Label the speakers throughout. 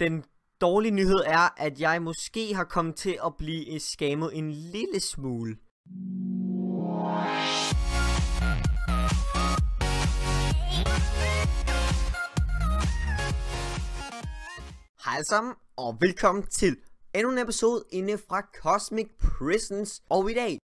Speaker 1: Den dårlige nyhed er, at jeg måske har kommet til at blive skammet en lille smule. Hej sammen, og velkommen til endnu en episode inde fra Cosmic Prisons. Og i dag,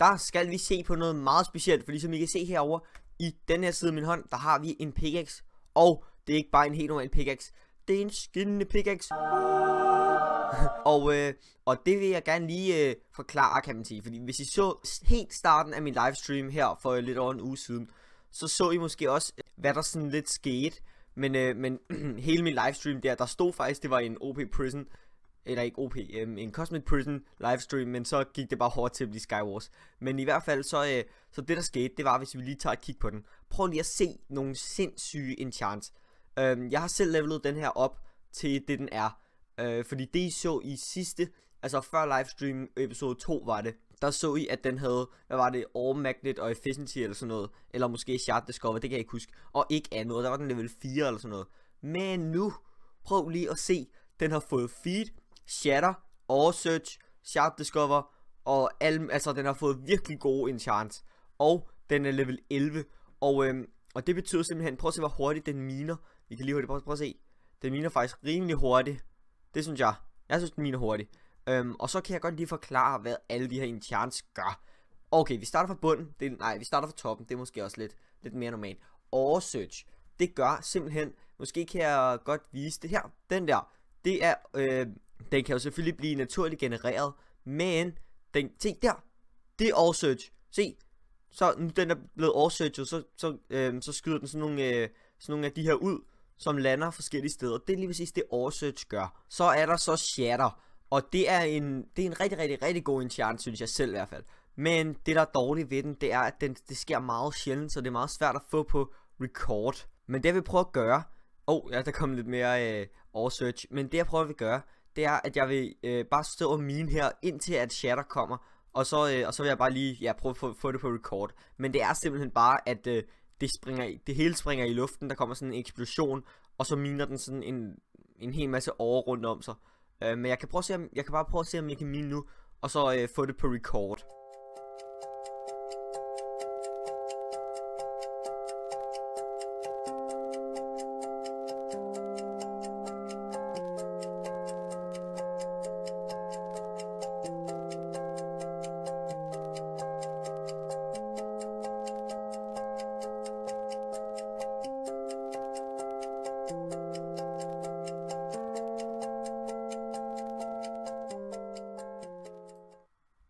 Speaker 1: der skal vi se på noget meget specielt, fordi som I kan se herover i den her side af min hånd, der har vi en pickaxe. Og det er ikke bare en helt normal pickaxe. Det er en skinnende pickaxe. og, øh, og det vil jeg gerne lige øh, forklare, kan man sige. Fordi hvis I så helt starten af min livestream her for øh, lidt over en uge siden, så så I måske også, øh, hvad der sådan lidt skete. Men, øh, men hele min livestream der, der stod faktisk, det var en OP Prison. Eller ikke OP, øh, en Cosmic Prison livestream, men så gik det bare hårdt til at blive Skywars. Men i hvert fald, så, øh, så det der skete, det var, hvis vi lige tager et kig på den. Prøv lige at se nogle sindssyge enchants. Øhm, jeg har selv levelet den her op til det, den er. Øh, fordi det, I så i sidste, altså før livestream episode 2 var det, der så I, at den havde, hvad var det, All Magnet og Efficiency eller sådan noget. Eller måske Shard Discover, det kan jeg ikke huske. Og ikke andet, der var den level 4 eller sådan noget. Men nu, prøv lige at se, den har fået Feed, Shatter, Oversearch, Shard Discover og al, altså den har fået virkelig gode enchants. Og den er level 11. Og øhm, og det betyder simpelthen, prøv at se hvor hurtigt den miner. Vi kan lige hurtigt, prøve prøv at se. Den miner faktisk rimelig hurtigt. Det synes jeg. Jeg synes, den miner hurtigt. Øhm, og så kan jeg godt lige forklare, hvad alle de her enchants gør. Okay, vi starter fra bunden. Det, nej, vi starter fra toppen. Det er måske også lidt, lidt mere normalt. Oversearch. Det gør simpelthen... Måske kan jeg godt vise det her. Den der. Det er... Øh, den kan jo selvfølgelig blive naturligt genereret. Men... Den, se der. Det er oversearch. Se, så nu den er blevet oversearchet, så, så, øh, så skyder den sådan nogle, øh, sådan nogle af de her ud, som lander forskellige steder. Det er lige præcis det oversearch gør. Så er der så shatter, og det er en, det er en rigtig, rigtig, rigtig god enchant, synes jeg selv i hvert fald. Men det der er dårligt ved den, det er, at den, det sker meget sjældent, så det er meget svært at få på record. Men det vi prøver at gøre, åh, oh, ja, der kom lidt mere øh, oversearch, men det jeg prøver at gøre, det er, at jeg vil øh, bare stå og mine her, indtil at shatter kommer. Og så, øh, og så vil jeg bare lige ja, prøve at få, få det på record. Men det er simpelthen bare, at øh, det, springer, i, det hele springer i luften. Der kommer sådan en eksplosion, og så miner den sådan en, en hel masse over rundt om sig. Øh, men jeg kan, prøve at se, om, jeg kan bare prøve at se, om jeg kan mine nu, og så øh, få det på record.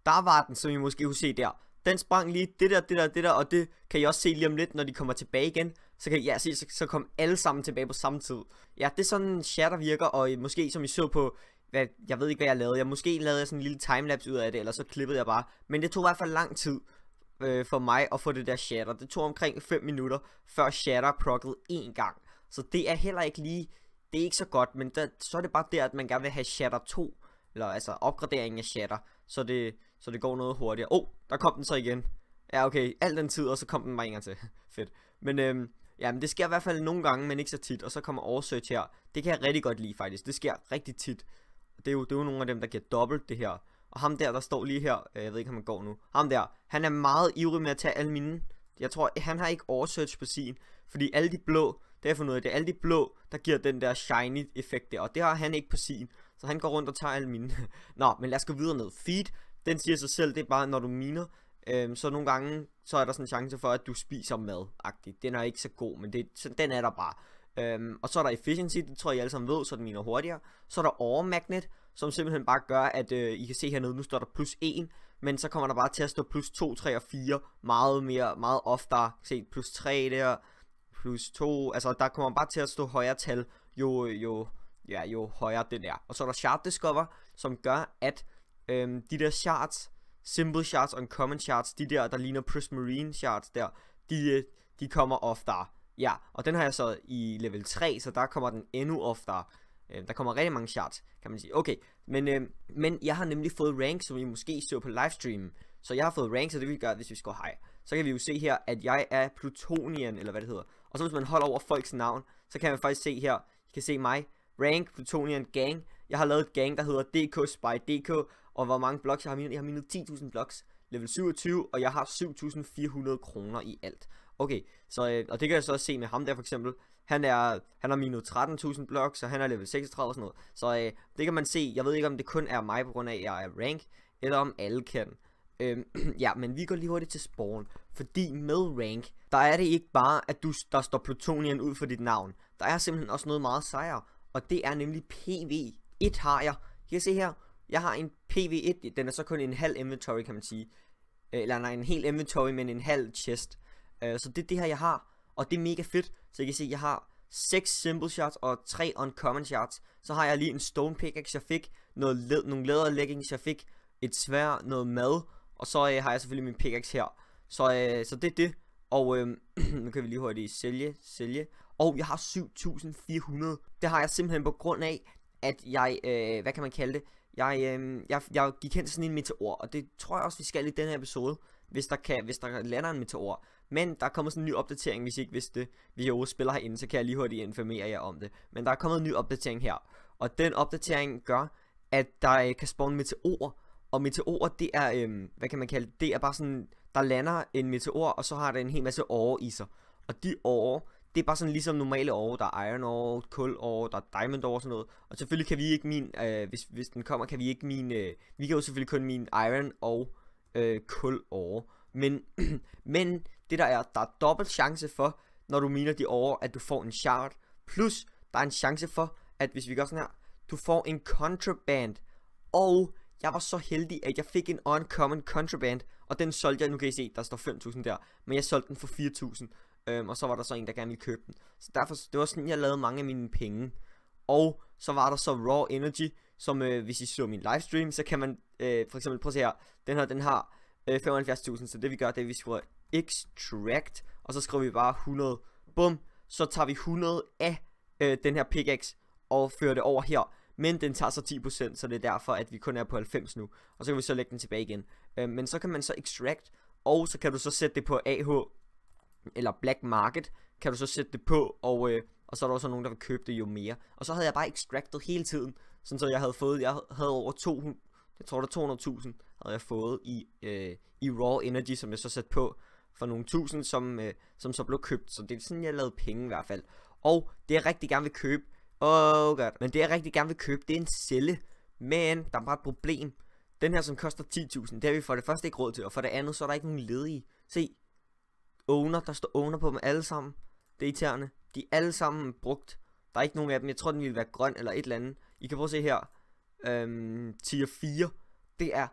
Speaker 1: Der var den, som I måske kunne se der. Den sprang lige det der, det der, det der, og det kan I også se lige om lidt, når de kommer tilbage igen. Så kan I, ja, se, så, så kom alle sammen tilbage på samme tid. Ja, det er sådan shatter virker, og I, måske som I så på hvad, jeg ved ikke, hvad jeg lavede. Jeg måske lavede sådan en lille timelapse ud af det, eller så klippede jeg bare. Men det tog i hvert fald lang tid øh, for mig at få det der shatter. Det tog omkring 5 minutter, før shatter prokkede én gang. Så det er heller ikke lige, det er ikke så godt, men der, så er det bare der, at man gerne vil have shatter 2, eller altså opgraderingen af shatter. Så det, så det går noget hurtigere. Åh, oh, der kom den så igen. Ja, okay. alt den tid, og så kom den bare en gang til. Fedt. Men øhm, ja, men det sker i hvert fald nogle gange, men ikke så tit. Og så kommer oversearch her. Det kan jeg rigtig godt lide, faktisk. Det sker rigtig tit. Det er jo, det er jo nogle af dem, der giver dobbelt det her. Og ham der, der står lige her. Øh, jeg ved ikke, om han går nu. Ham der. Han er meget ivrig med at tage alle mine. Jeg tror, han har ikke oversearch på sin. Fordi alle de blå, det har jeg fundet ud af, det er alle de blå, der giver den der shiny effekt der. Og det har han ikke på sin. Så han går rundt og tager alle mine. Nå, men lad os gå videre ned. Feed, den siger sig selv, det er bare, når du miner, øhm, så nogle gange, så er der sådan en chance for, at du spiser mad -agtigt. Den er ikke så god, men det, så den er der bare. Øhm, og så er der efficiency, det tror jeg I alle sammen ved, så den miner hurtigere. Så er der magnet, som simpelthen bare gør, at øh, I kan se hernede, nu står der plus 1, men så kommer der bare til at stå plus 2, 3 og 4 meget mere, meget oftere. Se, plus 3 der, plus 2, altså der kommer bare til at stå højere tal, jo, jo, ja, jo højere den er. Og så er der sharp discover, som gør, at Øhm, de der shards, simple shards og common shards, de der, der ligner prismarine shards der, de, øh, de kommer oftere. Ja, og den har jeg så i level 3, så der kommer den endnu oftere. Øhm, der kommer rigtig mange shards, kan man sige. Okay, men, øhm, men jeg har nemlig fået rank, som I måske så på livestreamen. Så jeg har fået rank, så det vil vi gøre, hvis vi skal high. Så kan vi jo se her, at jeg er Plutonian, eller hvad det hedder. Og så hvis man holder over folks navn, så kan man faktisk se her, I kan se mig, rank Plutonian gang. Jeg har lavet et gang, der hedder DK Spy DK, og hvor mange blocks jeg har minet? Jeg har minet 10.000 blocks, level 27, og jeg har 7.400 kroner i alt. Okay, så, øh, og det kan jeg så også se med ham der for eksempel. Han, er, han har minet 13.000 blocks, og han er level 36 og sådan noget. Så øh, det kan man se. Jeg ved ikke, om det kun er mig på grund af, at jeg er rank, eller om alle kan. Øhm, ja, men vi går lige hurtigt til spawn. Fordi med rank, der er det ikke bare, at du, der står Plutonian ud for dit navn. Der er simpelthen også noget meget sejere. Og det er nemlig PV. 1 har jeg. I kan se her, jeg har en PV1, den er så kun en halv inventory, kan man sige. Øh, eller nej, en hel inventory, men en halv chest. Øh, så det er det her, jeg har. Og det er mega fedt. Så I kan se, jeg har 6 simple shards og 3 uncommon shards. Så har jeg lige en stone pickaxe, jeg fik. Noget led, nogle leather leggings, jeg fik. Et svær, noget mad. Og så øh, har jeg selvfølgelig min pickaxe her. Så, øh, så det er det. Og øh, nu kan vi lige hurtigt sælge, sælge. Og jeg har 7.400. Det har jeg simpelthen på grund af, at jeg, øh, hvad kan man kalde det? Jeg, øh, jeg, jeg gik hen til sådan en meteor, og det tror jeg også, vi skal i den her episode, hvis der, kan, hvis der lander en meteor. Men der er kommet sådan en ny opdatering, hvis I ikke vidste det. Vi jo spiller herinde, så kan jeg lige hurtigt informere jer om det. Men der er kommet en ny opdatering her. Og den opdatering gør, at der øh, kan spawne meteorer. Og meteorer, det er, øh, hvad kan man kalde det? Det er bare sådan, der lander en meteor, og så har det en hel masse åre i sig. Og de åre, det er bare sådan ligesom normale år, der er iron år, kul år, der er diamond år og sådan noget. Og selvfølgelig kan vi ikke min, øh, hvis, hvis den kommer, kan vi ikke min, øh, vi kan jo selvfølgelig kun min iron og øh, kul år. Men, men det der er, der er dobbelt chance for, når du miner de år, at du får en shard. Plus, der er en chance for, at hvis vi gør sådan her, du får en contraband. Og jeg var så heldig, at jeg fik en uncommon contraband, og den solgte jeg, nu kan I se, der står 5.000 der, men jeg solgte den for 4.000. Øhm, og så var der så en, der gerne ville købe den. Så derfor, det var sådan, jeg lavede mange af mine penge. Og så var der så Raw Energy, som øh, hvis I så min livestream, så kan man øh, for eksempel, prøv at se her, den her, den har øh, 75.000, så det vi gør, det er, vi skriver extract, og så skriver vi bare 100, bum, så tager vi 100 af øh, den her pickaxe, og fører det over her, men den tager så 10%, så det er derfor, at vi kun er på 90 nu, og så kan vi så lægge den tilbage igen. Øh, men så kan man så extract, og så kan du så sætte det på AH eller black market, kan du så sætte det på, og, øh, og så er der også nogen, der vil købe det jo mere. Og så havde jeg bare extracted hele tiden, sådan så jeg havde fået, jeg havde over 200, jeg tror der 200.000, havde jeg fået i, øh, i raw energy, som jeg så satte på for nogle tusind, som, øh, som så blev købt. Så det er sådan, jeg lavede penge i hvert fald. Og det jeg rigtig gerne vil købe, oh god, men det jeg rigtig gerne vil købe, det er en celle. Men der er bare et problem. Den her, som koster 10.000, det har vi for det første ikke råd til, og for det andet, så er der ikke nogen ledige. Se, owner, der står owner på dem alle sammen. Det er irriterende. De er alle sammen brugt. Der er ikke nogen af dem. Jeg tror, den ville være grøn eller et eller andet. I kan prøve at se her. Øhm, tier 4. Det er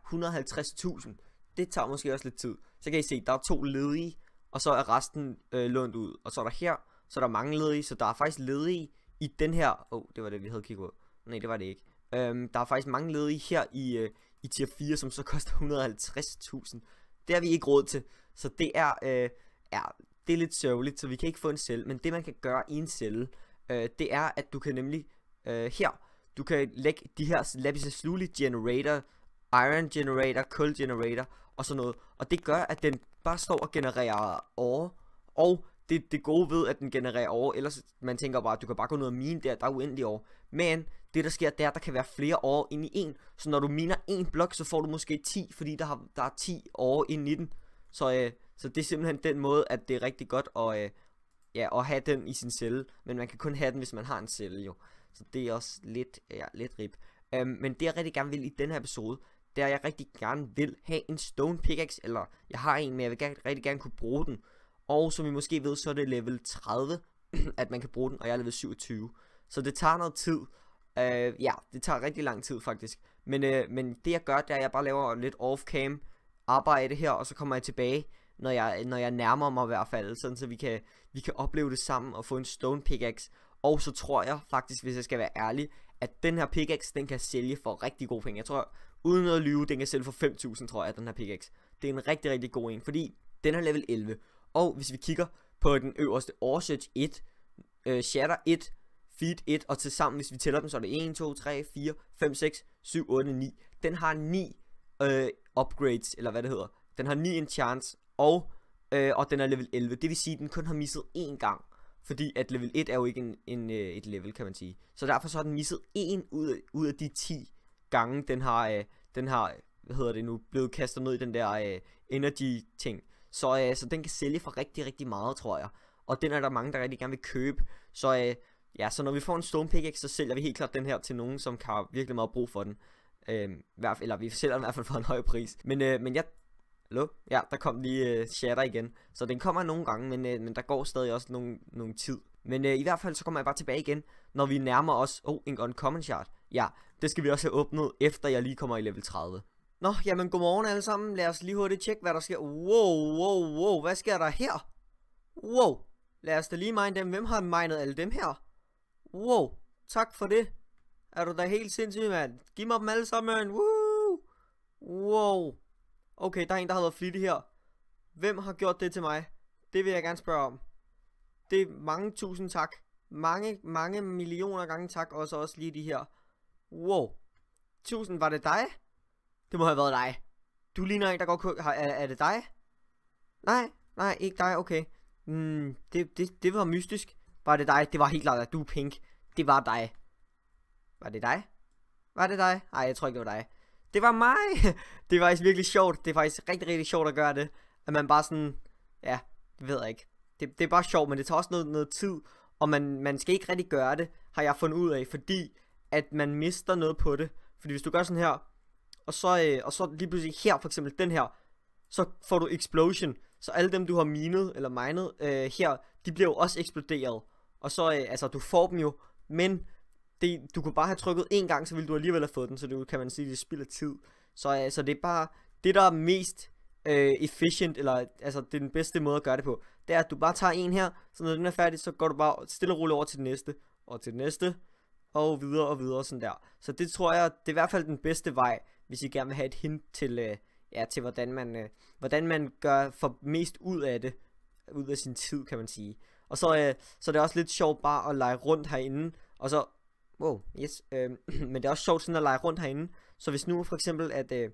Speaker 1: 150.000. Det tager måske også lidt tid. Så kan I se, der er to ledige. Og så er resten øh, lånt ud. Og så er der her. Så er der mange ledige. Så der er faktisk ledige i den her. Åh, oh, det var det, vi havde kigget på. Nej, det var det ikke. Øhm, der er faktisk mange ledige her i, øh, i tier 4, som så koster 150.000. Det har vi ikke råd til. Så det er... Øh, ja, det er lidt sørgeligt, så vi kan ikke få en celle, men det man kan gøre i en celle, øh, det er, at du kan nemlig øh, her, du kan lægge de her lapis lazuli generator, iron generator, coal generator og sådan noget. Og det gør, at den bare står og genererer ore, og det, det gode ved, at den genererer ore, ellers man tænker bare, at du kan bare gå ned og mine der, der er uendelig ore, Men det der sker, der der kan være flere år ind i en, så når du miner en blok, så får du måske 10, fordi der, har, der er 10 år ind i den. Så øh, så det er simpelthen den måde, at det er rigtig godt at, øh, ja, at have den i sin celle. Men man kan kun have den, hvis man har en celle jo. Så det er også lidt, ja, lidt rip. Øhm, men det jeg rigtig gerne vil i den her episode, det er, at jeg rigtig gerne vil have en stone pickaxe. Eller jeg har en, men jeg vil gerne, rigtig gerne kunne bruge den. Og som I måske ved, så er det level 30, at man kan bruge den. Og jeg er level 27. Så det tager noget tid. Øh, ja, det tager rigtig lang tid faktisk. Men, øh, men det jeg gør, det er, at jeg bare laver lidt off-cam arbejde her, og så kommer jeg tilbage når jeg, når jeg nærmer mig i hvert fald, sådan så vi kan, vi kan opleve det sammen og få en stone pickaxe. Og så tror jeg faktisk, hvis jeg skal være ærlig, at den her pickaxe, den kan sælge for rigtig gode penge. Jeg tror, uden at lyve, den kan sælge for 5.000, tror jeg, den her pickaxe. Det er en rigtig, rigtig god en, fordi den er level 11. Og hvis vi kigger på den øverste, Oversearch 1, øh, Shatter 1, Feed 1, og til sammen, hvis vi tæller dem, så er det 1, 2, 3, 4, 5, 6, 7, 8, 9. Den har 9 øh, upgrades, eller hvad det hedder. Den har 9 enchants, og, øh, og den er level 11. Det vil sige, at den kun har misset én gang. Fordi at level 1 er jo ikke en, en, øh, et level, kan man sige. Så derfor så har den misset én ud, af, ud af de 10 gange, den har, øh, den har hvad hedder det nu, blevet kastet ned i den der øh, energy-ting. Så, øh, så den kan sælge for rigtig, rigtig meget, tror jeg. Og den er der mange, der rigtig gerne vil købe. Så øh, ja, så når vi får en Stone Pickaxe, så sælger vi helt klart den her til nogen, som har virkelig meget brug for den. Øh, eller vi sælger den i hvert fald for en høj pris. Men, øh, men jeg Hallo? Ja, der kom lige øh, shatter igen. Så den kommer nogle gange, men, øh, men der går stadig også nogle, nogle tid. Men øh, i hvert fald så kommer jeg bare tilbage igen, når vi nærmer os... Oh, en uncommon chart. Ja, det skal vi også have åbnet, efter jeg lige kommer i level 30. Nå, jamen godmorgen alle sammen. Lad os lige hurtigt tjekke, hvad der sker. Wow, wow, wow. Hvad sker der her? Wow. Lad os da lige mine dem. Hvem har minet alle dem her? Wow. Tak for det. Er du da helt sindssyg, mand? Giv mig dem alle sammen. Woo! Wow. Okay, der er en, der har været flittig her. Hvem har gjort det til mig? Det vil jeg gerne spørge om. Det er mange tusind tak. Mange, mange millioner gange tak også også lige de her. Wow. Tusind, var det dig? Det må have været dig. Du ligner en, der går kunne... Er, er det dig? Nej, nej, ikke dig, okay. Mm, det, det, det var mystisk. Var det dig? Det var helt klart, at du er pink. Det var dig. Var det dig? Var det dig? Nej, jeg tror ikke, det var dig det var mig. det var faktisk virkelig sjovt. Det er faktisk rigtig, rigtig sjovt at gøre det. At man bare sådan, ja, det ved jeg ikke. Det, det er bare sjovt, men det tager også noget, noget tid. Og man, man skal ikke rigtig gøre det, har jeg fundet ud af. Fordi at man mister noget på det. Fordi hvis du gør sådan her, og så, øh, og så lige pludselig her for eksempel den her, så får du explosion. Så alle dem du har minet eller minet øh, her, de bliver jo også eksploderet. Og så, øh, altså du får dem jo, men det, du kunne bare have trykket en gang, så ville du alligevel have fået den, så det kan man sige, det spilder tid. Så altså, det er bare det, der er mest øh, efficient, eller altså det er den bedste måde at gøre det på, det er, at du bare tager en her, så når den er færdig, så går du bare stille og roligt over til den næste, og til den næste, og videre og videre, sådan der. Så det tror jeg, det er i hvert fald den bedste vej, hvis I gerne vil have et hint til, øh, ja, til hvordan man, øh, hvordan man gør for mest ud af det, ud af sin tid, kan man sige. Og så, øh, så er det også lidt sjovt bare at lege rundt herinde, og så Wow, yes. Øh, men det er også sjovt sådan at lege rundt herinde. Så hvis nu for eksempel, at, øh,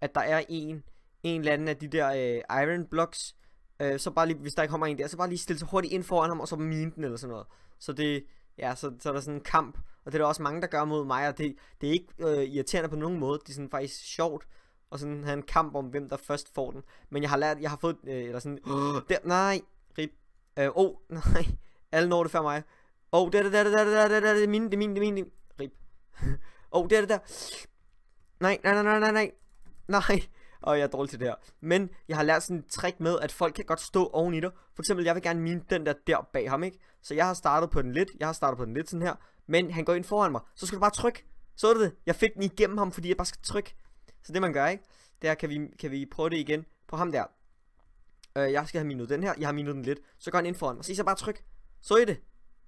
Speaker 1: at der er en, en eller anden af de der øh, iron blocks, øh, så bare lige, hvis der kommer en der, så bare lige stille sig hurtigt ind foran ham, og så mine den eller sådan noget. Så det, ja, så, så er der sådan en kamp, og det er der også mange, der gør mod mig, og det, det er ikke øh, irriterende på nogen måde, det er sådan faktisk sjovt, og sådan have en kamp om, hvem der først får den. Men jeg har lært, jeg har fået, øh, eller sådan, øh, der, nej, rip, øh, oh, nej, alle når det før mig. Oh, der, der, der, der, der, der, der, det er mine, det er min, det er det er Rip. oh, der, der, der. Nej, nej, nej, nej, nej, nej. Nej. Og jeg er dårlig til det her. Men jeg har lært sådan et trick med, at folk kan godt stå oven i dig. For eksempel, jeg vil gerne mine den der der bag ham, ikke? Så jeg har startet på den lidt. Jeg har startet på den lidt sådan her. Men han går ind foran mig. Så skal du bare trykke. Så du det? Jeg fik den igennem ham, fordi jeg bare skal trykke. Så det man gør, ikke? Der kan vi, kan vi prøve det igen på ham der. Øh, jeg skal have minet den her. Jeg har minet den lidt. Så går han ind foran mig. Så I så bare tryk. Så I det?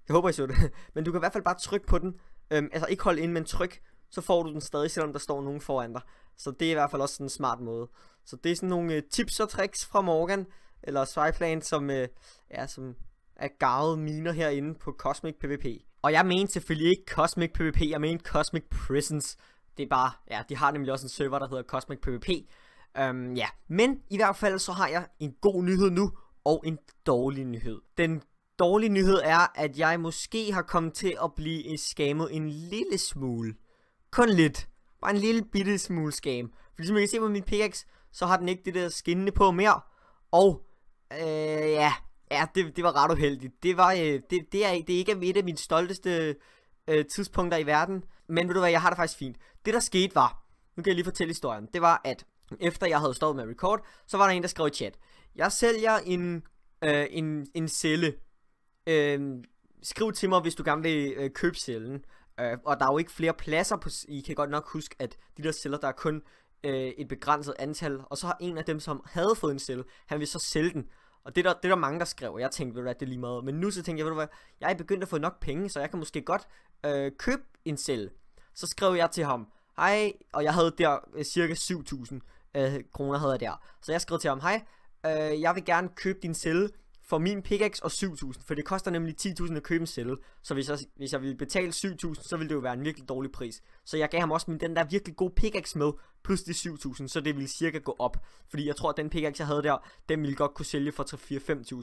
Speaker 1: Jeg håber I så det. men du kan i hvert fald bare trykke på den. Øhm, altså ikke holde ind, men tryk. Så får du den stadig, selvom der står nogen foran dig. Så det er i hvert fald også sådan en smart måde. Så det er sådan nogle øh, tips og tricks fra Morgan. Eller Swipeland, som, øh, ja, som er garvet miner herinde på Cosmic PvP. Og jeg mener selvfølgelig ikke Cosmic PvP, jeg mener Cosmic Prisons. Det er bare, ja, de har nemlig også en server, der hedder Cosmic PvP. Øhm, ja, men i hvert fald så har jeg en god nyhed nu, og en dårlig nyhed. Den dårlige nyhed er, at jeg måske har kommet til at blive skammet en lille smule. Kun lidt. Bare en lille bitte smule skam. For som ligesom I kan se på min pickaxe, så har den ikke det der skinnende på mere. Og, øh, ja, ja det, det var ret uheldigt. Det, var, øh, det, det, er, det er ikke et af mine stolteste øh, tidspunkter i verden. Men ved du hvad, jeg har det faktisk fint. Det der skete var, nu kan jeg lige fortælle historien. Det var, at efter jeg havde stoppet med record, så var der en, der skrev i chat. Jeg sælger en, øh, en, en celle øh, skriv til mig, hvis du gerne vil øh, købe cellen. Øh, og der er jo ikke flere pladser på... I kan godt nok huske, at de der celler, der er kun øh, et begrænset antal. Og så har en af dem, som havde fået en celle, han vil så sælge den. Og det er der, det er der mange, der skrev, og jeg tænkte, ved du hvad, det er lige meget. Men nu så tænkte jeg, ved du hvad, jeg er begyndt at få nok penge, så jeg kan måske godt øh, købe en celle. Så skrev jeg til ham, hej, og jeg havde der øh, cirka 7.000 øh, kroner havde jeg der. Så jeg skrev til ham, hej, øh, jeg vil gerne købe din celle, for min pickaxe og 7.000, for det koster nemlig 10.000 at købe en celle. Så hvis jeg, hvis jeg ville betale 7.000, så ville det jo være en virkelig dårlig pris. Så jeg gav ham også min, den der virkelig gode pickaxe med, plus de 7.000, så det ville cirka gå op. Fordi jeg tror, at den pickaxe, jeg havde der, den ville godt kunne sælge for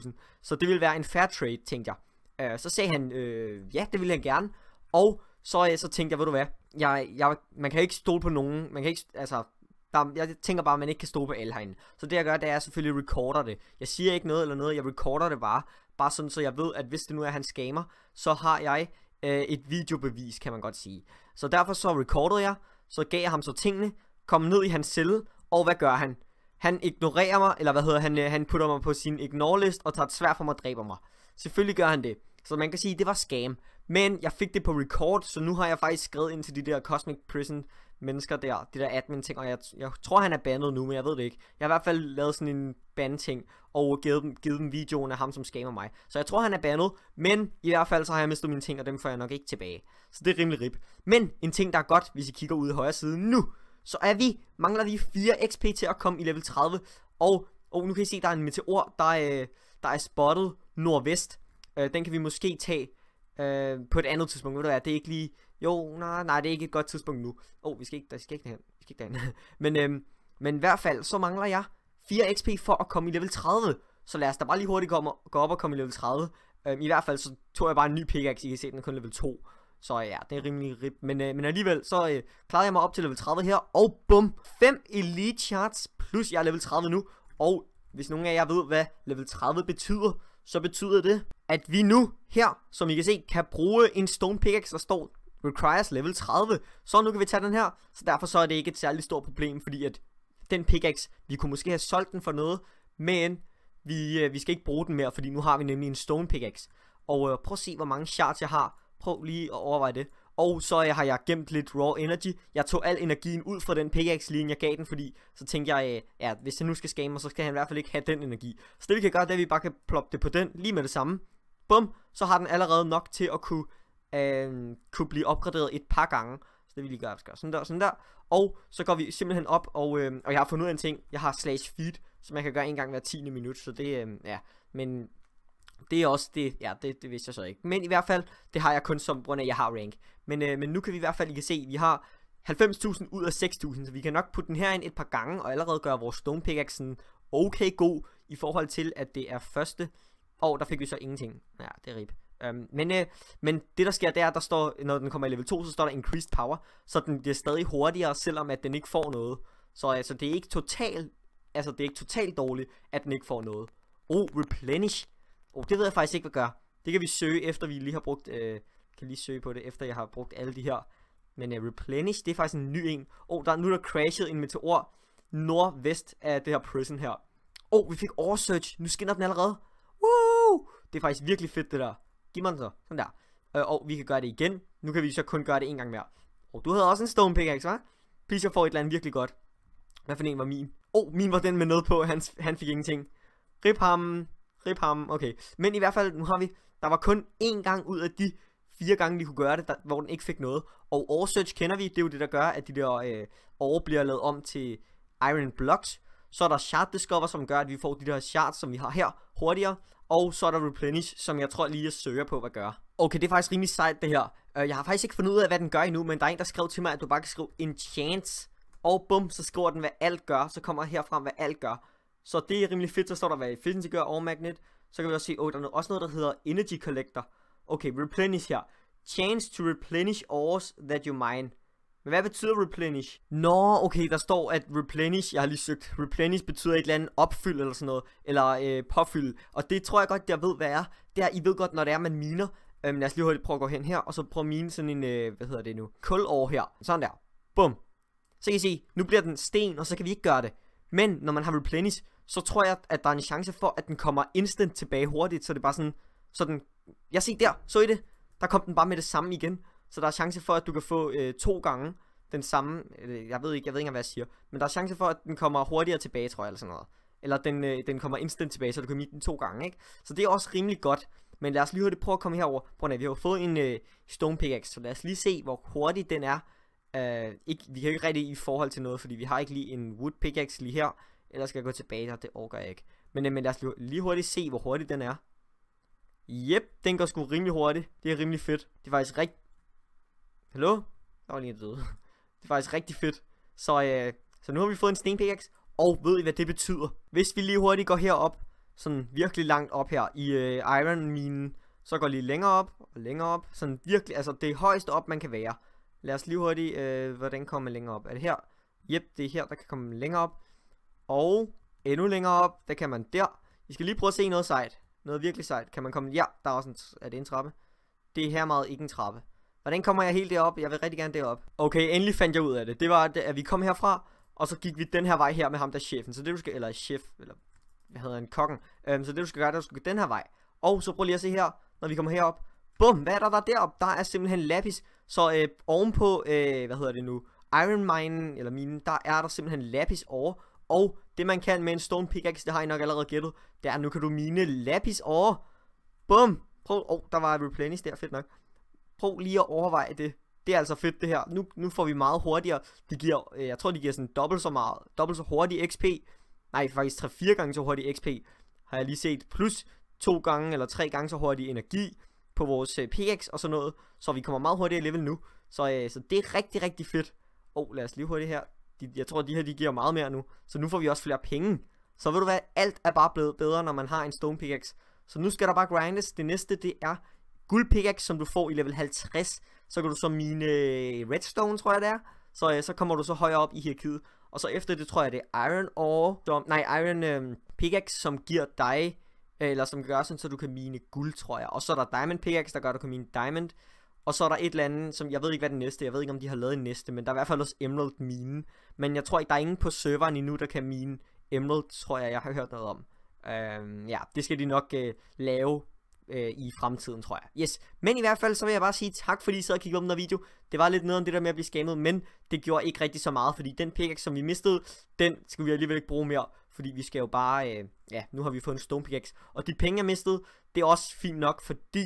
Speaker 1: 3-4-5.000. Så det ville være en fair trade, tænkte jeg. Øh, så sagde han, øh, ja, det ville han gerne. Og så, øh, så tænkte jeg, ved du hvad, jeg, jeg, man kan ikke stole på nogen, man kan ikke, altså, der, jeg tænker bare, at man ikke kan stå på alle herinde. Så det jeg gør, det er, at jeg selvfølgelig recorder det. Jeg siger ikke noget eller noget, jeg recorder det bare. Bare sådan, så jeg ved, at hvis det nu er, han scammer, så har jeg øh, et videobevis, kan man godt sige. Så derfor så recorder jeg, så gav jeg ham så tingene, kom ned i hans celle, og hvad gør han? Han ignorerer mig, eller hvad hedder han, øh, han putter mig på sin ignore list og tager et svær for mig og dræber mig. Selvfølgelig gør han det. Så man kan sige, at det var scam. Men jeg fik det på record, så nu har jeg faktisk skrevet ind til de der Cosmic Prison mennesker der, de der admin ting, og jeg, jeg tror han er bandet nu, men jeg ved det ikke. Jeg har i hvert fald lavet sådan en band ting, og givet dem, givet dem videoen af ham, som skamer mig. Så jeg tror han er bandet, men i hvert fald så har jeg mistet mine ting, og dem får jeg nok ikke tilbage. Så det er rimelig rip. Men en ting der er godt, hvis I kigger ud i højre side nu, så er vi, mangler vi 4 XP til at komme i level 30, og, og nu kan I se, der er en meteor, der er, øh, der er spottet nordvest. Øh, den kan vi måske tage Øh, på et andet tidspunkt, ved du hvad, det er ikke lige, jo, nej, nej, det er ikke et godt tidspunkt nu. Åh, oh, vi skal ikke, der skal ikke derhen, vi skal ikke derhen. men, øhm, men i hvert fald, så mangler jeg 4 XP for at komme i level 30. Så lad os da bare lige hurtigt komme, gå op og komme i level 30. Øhm, I hvert fald, så tog jeg bare en ny pickaxe, I kan se, den er kun level 2. Så ja, det er rimelig rip. Men, øh, men alligevel, så øh, klarede jeg mig op til level 30 her. Og bum, 5 elite charts, plus jeg er level 30 nu. Og hvis nogen af jer ved, hvad level 30 betyder, så betyder det, at vi nu her, som I kan se, kan bruge en stone pickaxe, der står requires level 30. Så nu kan vi tage den her, så derfor så er det ikke et særligt stort problem, fordi at den pickaxe, vi kunne måske have solgt den for noget, men vi, øh, vi skal ikke bruge den mere, fordi nu har vi nemlig en stone pickaxe. Og øh, prøv at se, hvor mange shards jeg har. Prøv lige at overveje det. Og så øh, har jeg gemt lidt raw energy. Jeg tog al energien ud fra den pickaxe lige jeg gav den, fordi så tænkte jeg, øh, ja, hvis han nu skal skame mig, så skal han i hvert fald ikke have den energi. Så det vi kan gøre, det er, at vi bare kan ploppe det på den lige med det samme bum, så har den allerede nok til at kunne, øh, kunne blive opgraderet et par gange. Så det vil lige gøre, sådan der, sådan der. Og så går vi simpelthen op, og, øh, og jeg har fundet ud af en ting. Jeg har slash feed, som jeg kan gøre en gang hver 10. minut, så det, øh, ja, men det er også det, ja, det, det vidste jeg så ikke. Men i hvert fald, det har jeg kun som grund af, at jeg har rank. Men, øh, men nu kan vi i hvert fald, I kan se, vi har 90.000 ud af 6.000, så vi kan nok putte den her ind et par gange, og allerede gøre vores stone pickaxe okay god, i forhold til, at det er første og der fik vi så ingenting. Ja, det er rip. Um, men, øh, men det der sker, der er, der står, når den kommer i level 2, så står der increased power. Så den bliver stadig hurtigere, selvom at den ikke får noget. Så altså, det er ikke totalt altså, det er ikke totalt dårligt, at den ikke får noget. Oh, replenish. Oh, det ved jeg faktisk ikke, hvad gør. Det kan vi søge, efter vi lige har brugt, øh, kan lige søge på det, efter jeg har brugt alle de her. Men øh, replenish, det er faktisk en ny en. Oh, der, nu er der crashet en meteor nordvest af det her prison her. Oh, vi fik oversearch. Nu skinner den allerede. Woo! Det er faktisk virkelig fedt det der. Giv mig den så. Sådan der. Øh, og vi kan gøre det igen. Nu kan vi så kun gøre det en gang mere. Og du havde også en stone pickaxe, hva'? Please, jeg får et eller andet virkelig godt. Hvad for en var min? Oh, min var den med noget på. Han, han fik ingenting. Rip ham. Rip ham. Okay. Men i hvert fald, nu har vi... Der var kun én gang ud af de fire gange, vi kunne gøre det, der, hvor den ikke fik noget. Og oversearch kender vi. Det er jo det, der gør, at de der øh, over bliver lavet om til iron blocks. Så er der shard discover, som gør, at vi får de der shards, som vi har her, hurtigere. Og så er der Replenish, som jeg tror lige jeg søger på, hvad gør. Okay, det er faktisk rimelig sejt det her. Øh, jeg har faktisk ikke fundet ud af, hvad den gør endnu, men der er en, der skrev til mig, at du bare kan skrive Enchant. Og bum, så skriver den, hvad alt gør. Så kommer herfra, hvad alt gør. Så det er rimelig fedt, så står der, hvad Efficiency gør over Magnet. Så kan vi også se, at oh, der er også noget, der hedder Energy Collector. Okay, Replenish her. Chance to replenish ores that you mine. Men hvad betyder replenish? Nå, okay, der står, at replenish, jeg har lige søgt, replenish betyder et eller andet opfyld eller sådan noget, eller øh, påfyld. Og det tror jeg godt, jeg ved, hvad er. Det er, I ved godt, når det er, man miner. Øhm, lad os lige hurtigt prøve at gå hen her, og så prøve at mine sådan en, øh, hvad hedder det nu, kul over her. Sådan der. Bum. Så kan I se, nu bliver den sten, og så kan vi ikke gøre det. Men når man har replenish, så tror jeg, at der er en chance for, at den kommer instant tilbage hurtigt, så det er bare sådan, så den, jeg ser der, så I det? Der kom den bare med det samme igen. Så der er chance for, at du kan få øh, to gange den samme, øh, jeg ved ikke, jeg ved ikke hvad jeg siger, men der er chance for, at den kommer hurtigere tilbage, tror jeg, eller sådan noget. Eller den, øh, den kommer instant tilbage, så du kan mit den to gange, ikke? Så det er også rimelig godt. Men lad os lige hurtigt prøve at komme herover. Prøv at vi har fået en øh, stone pickaxe, så lad os lige se, hvor hurtigt den er. Øh, ikke, vi kan jo ikke rigtig i forhold til noget, fordi vi har ikke lige en wood pickaxe lige her. Ellers skal jeg gå tilbage der, det overgår jeg ikke. Men, øh, men lad os lige, lige hurtigt se, hvor hurtigt den er. Jep, den går sgu rimelig hurtigt. Det er rimelig fedt. Det er faktisk rigtig Hallo? Der var lige en, døde. Det er faktisk rigtig fedt. Så, øh, så nu har vi fået en stenpickaxe, og ved I hvad det betyder? Hvis vi lige hurtigt går herop, sådan virkelig langt op her i øh, Iron Minen, så går lige længere op og længere op. Sådan virkelig, altså det højeste op man kan være. Lad os lige hurtigt, øh, hvordan kommer man længere op? Er det her? Jep, det er her, der kan komme længere op. Og endnu længere op, der kan man der. Vi skal lige prøve at se noget sejt. Noget virkelig sejt. Kan man komme, ja, der er også en, er det en trappe? Det er her meget ikke en trappe. Hvordan kommer jeg helt derop? Jeg vil rigtig gerne derop. Okay, endelig fandt jeg ud af det. Det var, at vi kom herfra, og så gik vi den her vej her med ham der chefen. Så det du skal, eller chef, eller hvad hedder han, kokken. Um, så det du skal gøre, det er, du skal gå den her vej. Og så prøv lige at se her, når vi kommer herop. Bum, hvad er der, der derop? Der er simpelthen lapis. Så øh, ovenpå, øh, hvad hedder det nu, Iron Mine, eller mine, der er der simpelthen lapis over. Og det man kan med en stone pickaxe, det har I nok allerede gættet, det er, at nu kan du mine lapis over. Bum! Prøv, åh, oh, der var replenish der, fedt nok prøv lige at overveje det. Det er altså fedt det her. Nu, nu får vi meget hurtigere. Det giver, øh, jeg tror, det giver sådan dobbelt så meget, dobbelt så hurtig XP. Nej, faktisk 3-4 gange så hurtig XP, har jeg lige set. Plus to gange eller tre gange så hurtig energi på vores øh, PX og sådan noget. Så vi kommer meget hurtigere level nu. Så, øh, så det er rigtig, rigtig fedt. Og oh, lad os lige hurtigt her. De, jeg tror, de her de giver meget mere nu. Så nu får vi også flere penge. Så ved du hvad, alt er bare blevet bedre, når man har en stone pickaxe. Så nu skal der bare grindes. Det næste, det er guld pickaxe, som du får i level 50, så kan du så mine øh, redstone, tror jeg det er. Så, øh, så kommer du så højere op i hierarkiet. Og så efter det tror jeg det er iron ore, som, nej iron øh, pickaxe, som giver dig, øh, eller som gør sådan, så du kan mine guld, tror jeg. Og så er der diamond pickaxe, der gør, at du kan mine diamond. Og så er der et eller andet, som jeg ved ikke, hvad det næste, jeg ved ikke, om de har lavet en næste, men der er i hvert fald også Emerald mine. Men jeg tror ikke, der er ingen på serveren endnu, der kan mine Emerald, tror jeg, jeg har hørt noget om. Øhm, ja, det skal de nok øh, lave øh, i fremtiden, tror jeg. Yes, men i hvert fald, så vil jeg bare sige tak, fordi I sad og kiggede på den her video. Det var lidt nede om det der med at blive scammet, men det gjorde ikke rigtig så meget, fordi den pickaxe, som vi mistede, den skal vi alligevel ikke bruge mere, fordi vi skal jo bare, øh, ja, nu har vi fået en stone pickaxe. Og de penge, jeg mistede, det er også fint nok, fordi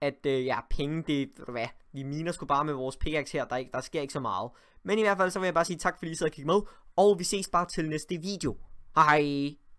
Speaker 1: at øh, ja, penge, det hvad, vi miner sgu bare med vores pickaxe her, der, der sker ikke så meget. Men i hvert fald, så vil jeg bare sige tak, fordi I sad og kiggede med, og vi ses bare til næste video. Hej hej!